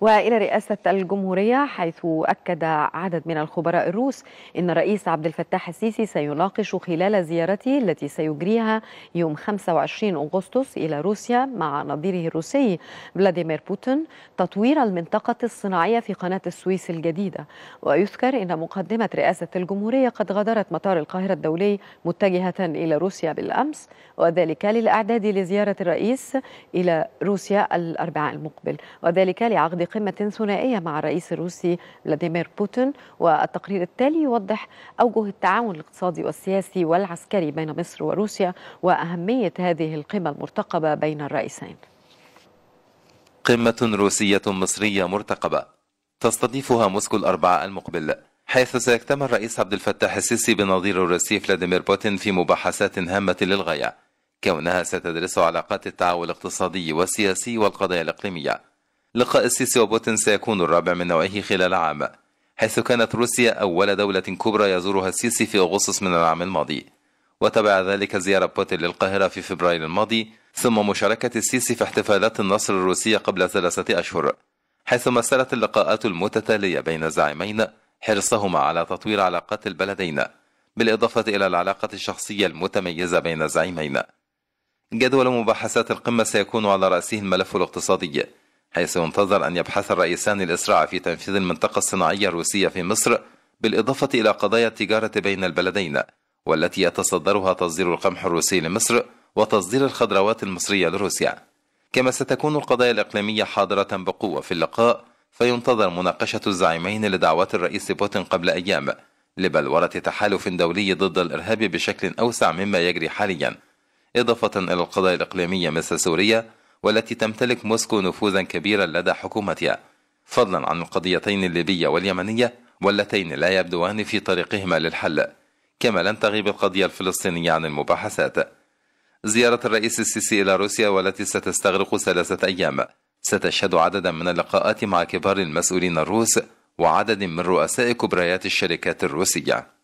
والى رئاسه الجمهوريه حيث اكد عدد من الخبراء الروس ان الرئيس عبد الفتاح السيسي سيناقش خلال زيارته التي سيجريها يوم 25 اغسطس الى روسيا مع نظيره الروسي فلاديمير بوتين تطوير المنطقه الصناعيه في قناه السويس الجديده ويذكر ان مقدمه رئاسه الجمهوريه قد غادرت مطار القاهره الدولي متجهه الى روسيا بالامس وذلك للاعداد لزياره الرئيس الى روسيا الاربعاء المقبل وذلك لعقد بقمة ثنائية مع الرئيس الروسي فلاديمير بوتين والتقرير التالي يوضح أوجه التعاون الاقتصادي والسياسي والعسكري بين مصر وروسيا وأهمية هذه القمة المرتقبة بين الرئيسين قمة روسية مصرية مرتقبة تستضيفها موسكو الأربعاء المقبل حيث سيجتمع الرئيس عبد الفتاح السيسي بنظير الروسي فلاديمير بوتين في مباحثات هامة للغاية كونها ستدرس علاقات التعاون الاقتصادي والسياسي والقضايا الإقليمية لقاء السيسي وبوتين سيكون الرابع من نوعه خلال عام حيث كانت روسيا أول دولة كبرى يزورها السيسي في أغسطس من العام الماضي وتبع ذلك زيارة بوتين للقاهرة في فبراير الماضي ثم مشاركة السيسي في احتفالات النصر الروسية قبل ثلاثة أشهر حيث مثلت اللقاءات المتتالية بين الزعيمين حرصهما على تطوير علاقات البلدين بالإضافة إلى العلاقة الشخصية المتميزة بين الزعيمين جدول مباحثات القمة سيكون على رأسه الملف الاقتصادي حيث ينتظر أن يبحث الرئيسان الإسراع في تنفيذ المنطقة الصناعية الروسية في مصر بالإضافة إلى قضايا التجارة بين البلدين والتي يتصدرها تصدير القمح الروسي لمصر وتصدير الخضروات المصرية لروسيا كما ستكون القضايا الإقليمية حاضرة بقوة في اللقاء فينتظر مناقشة الزعيمين لدعوات الرئيس بوتين قبل أيام لبلورة تحالف دولي ضد الإرهاب بشكل أوسع مما يجري حاليا إضافة إلى القضايا الإقليمية مثل سوريا والتي تمتلك موسكو نفوذا كبيرا لدى حكومتها فضلا عن القضيتين الليبية واليمنية واللتين لا يبدوان في طريقهما للحل كما لن تغيب القضية الفلسطينية عن المباحثات زيارة الرئيس السيسي إلى روسيا والتي ستستغرق ثلاثة أيام ستشهد عددا من اللقاءات مع كبار المسؤولين الروس وعدد من رؤساء كبريات الشركات الروسيه